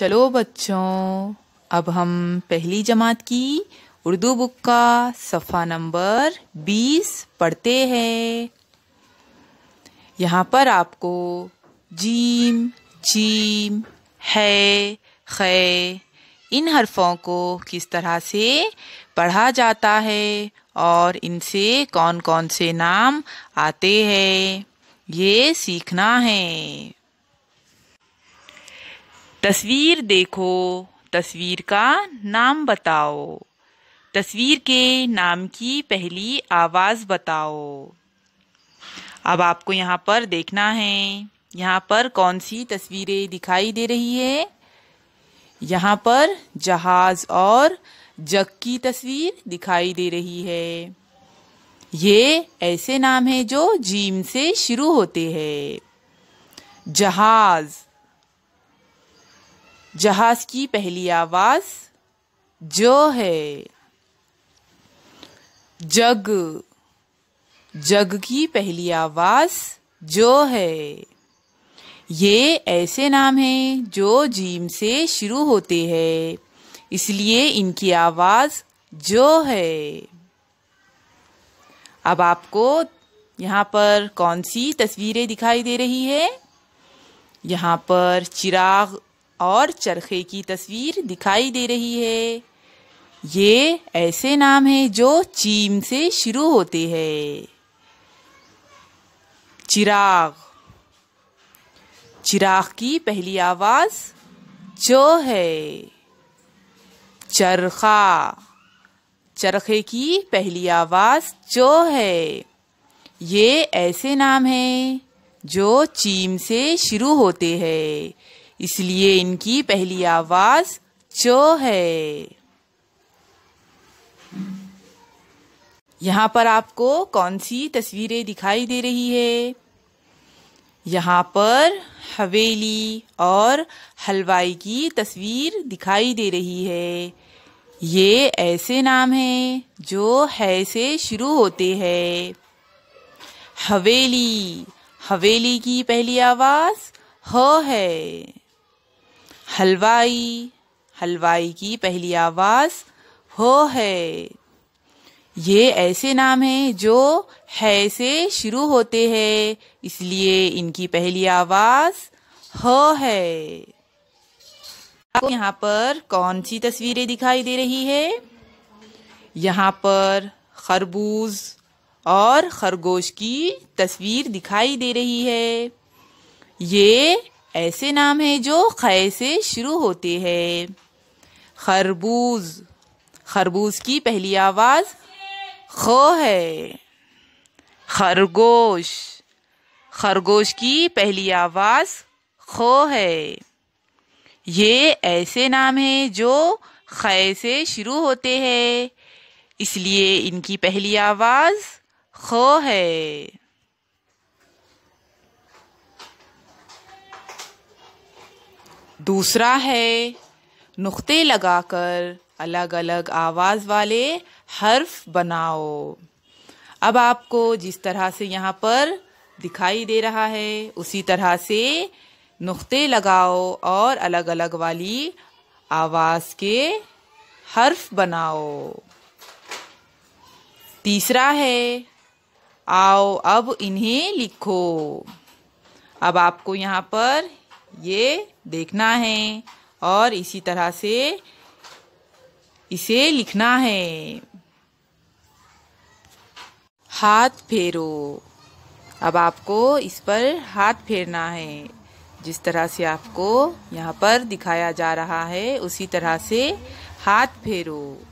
चलो बच्चों अब हम पहली जमात की उर्दू बुक का सफ़ा नंबर बीस पढ़ते हैं यहाँ पर आपको जीम जीम है खे इन हरफों को किस तरह से पढ़ा जाता है और इनसे कौन कौन से नाम आते हैं ये सीखना है तस्वीर देखो तस्वीर का नाम बताओ तस्वीर के नाम की पहली आवाज़ बताओ अब आपको यहाँ पर देखना है यहाँ पर कौन सी तस्वीरें दिखाई दे रही है यहाँ पर जहाज और जग की तस्वीर दिखाई दे रही है ये ऐसे नाम है जो जीम से शुरू होते हैं जहाज़ जहाज की पहली आवाज ज है जग जग की पहली आवाज जो है ये ऐसे नाम है जो जीम से शुरू होते हैं इसलिए इनकी आवाज जो है अब आपको यहाँ पर कौन सी तस्वीरें दिखाई दे रही है यहाँ पर चिराग और चरखे की तस्वीर दिखाई दे रही है ये ऐसे नाम है जो चीम से शुरू होते हैं चिराग चिराग की पहली आवाज च है चरखा चरखे की पहली आवाज च है ये ऐसे नाम है जो चीम से शुरू होते हैं इसलिए इनकी पहली आवाज च है यहाँ पर आपको कौन सी तस्वीरें दिखाई दे रही है यहाँ पर हवेली और हलवाई की तस्वीर दिखाई दे रही है ये ऐसे नाम हैं जो है से शुरू होते हैं हवेली हवेली की पहली आवाज ह है हलवाई हलवाई की पहली आवाज हो है ये ऐसे नाम है जो है से शुरू होते हैं इसलिए इनकी पहली आवाज हो है आपको यहाँ पर कौन सी तस्वीरें दिखाई दे रही है यहाँ पर खरबूज और खरगोश की तस्वीर दिखाई दे रही है ये ऐसे नाम है जो खय से शुरू होते हैं खरबूज खरबूज की पहली आवाज़ ख है खरगोश खरगोश की पहली आवाज़ ख है ये ऐसे नाम है जो खय से शुरू होते हैं इसलिए इनकी पहली आवाज़ ख है दूसरा है नुक्ते लगाकर अलग अलग आवाज़ वाले हर्फ बनाओ अब आपको जिस तरह से यहाँ पर दिखाई दे रहा है उसी तरह से नुक्ते लगाओ और अलग अलग वाली आवाज़ के हर्फ बनाओ तीसरा है आओ अब इन्हें लिखो अब आपको यहाँ पर ये देखना है और इसी तरह से इसे लिखना है हाथ फेरो अब आपको इस पर हाथ फेरना है जिस तरह से आपको यहाँ पर दिखाया जा रहा है उसी तरह से हाथ फेरो